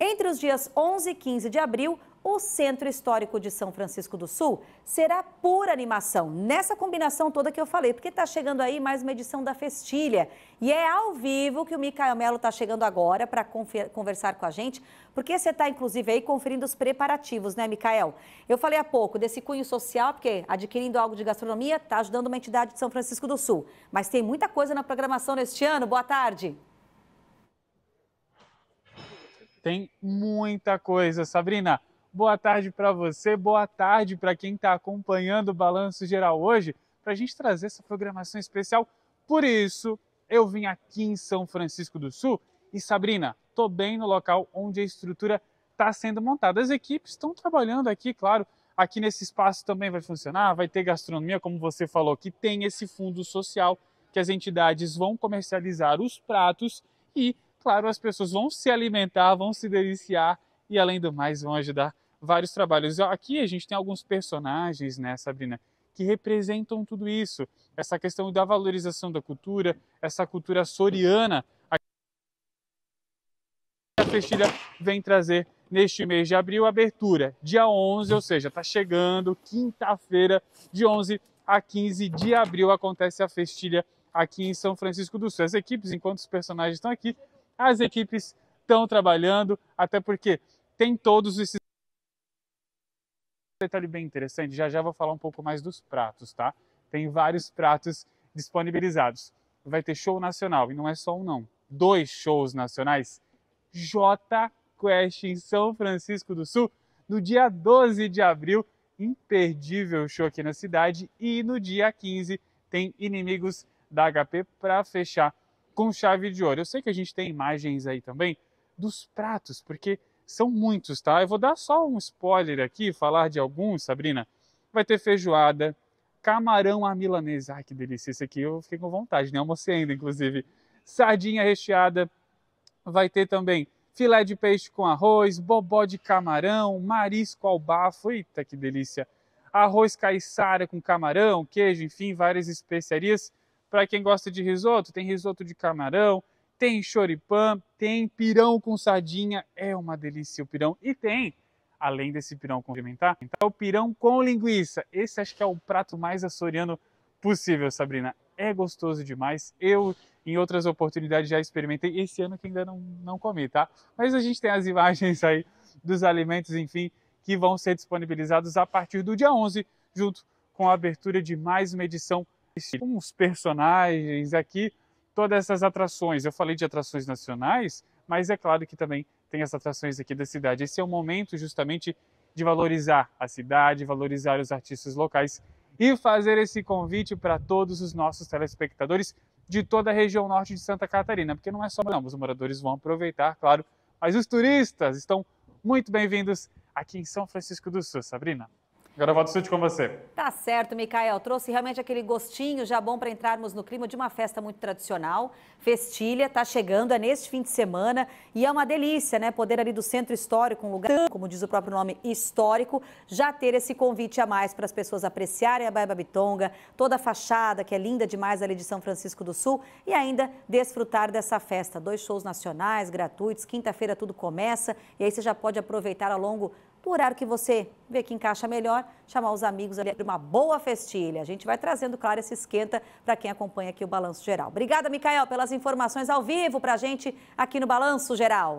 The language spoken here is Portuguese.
Entre os dias 11 e 15 de abril, o Centro Histórico de São Francisco do Sul será pura animação, nessa combinação toda que eu falei, porque está chegando aí mais uma edição da Festilha. E é ao vivo que o Micael Melo está chegando agora para conversar com a gente, porque você está, inclusive, aí conferindo os preparativos, né, Micael? Eu falei há pouco desse cunho social, porque adquirindo algo de gastronomia está ajudando uma entidade de São Francisco do Sul. Mas tem muita coisa na programação neste ano. Boa tarde tem muita coisa. Sabrina, boa tarde para você, boa tarde para quem está acompanhando o Balanço Geral hoje, para a gente trazer essa programação especial. Por isso, eu vim aqui em São Francisco do Sul e, Sabrina, estou bem no local onde a estrutura está sendo montada. As equipes estão trabalhando aqui, claro, aqui nesse espaço também vai funcionar, vai ter gastronomia, como você falou, que tem esse fundo social que as entidades vão comercializar os pratos e claro, as pessoas vão se alimentar, vão se deliciar e, além do mais, vão ajudar vários trabalhos. Aqui a gente tem alguns personagens, né, Sabrina, que representam tudo isso. Essa questão da valorização da cultura, essa cultura soriana. A Festilha vem trazer neste mês de abril abertura, dia 11, ou seja, está chegando, quinta-feira, de 11 a 15 de abril acontece a Festilha aqui em São Francisco do Sul. As equipes, enquanto os personagens estão aqui, as equipes estão trabalhando, até porque tem todos esses detalhe bem interessante, já já vou falar um pouco mais dos pratos, tá? Tem vários pratos disponibilizados. Vai ter show nacional, e não é só um não, dois shows nacionais. J Quest em São Francisco do Sul, no dia 12 de abril, imperdível show aqui na cidade, e no dia 15 tem Inimigos da HP para fechar com chave de ouro. Eu sei que a gente tem imagens aí também dos pratos, porque são muitos, tá? Eu vou dar só um spoiler aqui, falar de alguns, Sabrina. Vai ter feijoada, camarão à milanesa. Ai, que delícia. Esse aqui eu fiquei com vontade, né? Almocei ainda, inclusive. Sardinha recheada. Vai ter também filé de peixe com arroz, bobó de camarão, marisco ao bafo. Eita, que delícia. Arroz caiçara com camarão, queijo, enfim, várias especiarias. Para quem gosta de risoto, tem risoto de camarão, tem choripan, tem pirão com sardinha, é uma delícia o pirão. E tem, além desse pirão condimentar, tá o pirão com linguiça. Esse acho que é o prato mais açoriano possível, Sabrina. É gostoso demais. Eu, em outras oportunidades, já experimentei. Esse ano que ainda não, não comi, tá? Mas a gente tem as imagens aí dos alimentos, enfim, que vão ser disponibilizados a partir do dia 11, junto com a abertura de mais uma edição uns personagens aqui, é todas essas atrações. Eu falei de atrações nacionais, mas é claro que também tem as atrações aqui da cidade. Esse é o momento justamente de valorizar a cidade, valorizar os artistas locais e fazer esse convite para todos os nossos telespectadores de toda a região norte de Santa Catarina, porque não é só não, os moradores vão aproveitar, claro, mas os turistas estão muito bem-vindos aqui em São Francisco do Sul, Sabrina. Agora eu volto estúdio com você. Tá certo, Mikael. Trouxe realmente aquele gostinho já bom para entrarmos no clima de uma festa muito tradicional. Festilha está chegando, é neste fim de semana. E é uma delícia, né? Poder ali do centro histórico, um lugar, como diz o próprio nome, histórico, já ter esse convite a mais para as pessoas apreciarem a baiba Bitonga, toda a fachada que é linda demais ali de São Francisco do Sul e ainda desfrutar dessa festa. Dois shows nacionais, gratuitos, quinta-feira tudo começa e aí você já pode aproveitar ao longo no horário que você vê que encaixa melhor, chamar os amigos ali para uma boa festilha. A gente vai trazendo, claro, esse esquenta para quem acompanha aqui o Balanço Geral. Obrigada, Micael, pelas informações ao vivo para a gente aqui no Balanço Geral.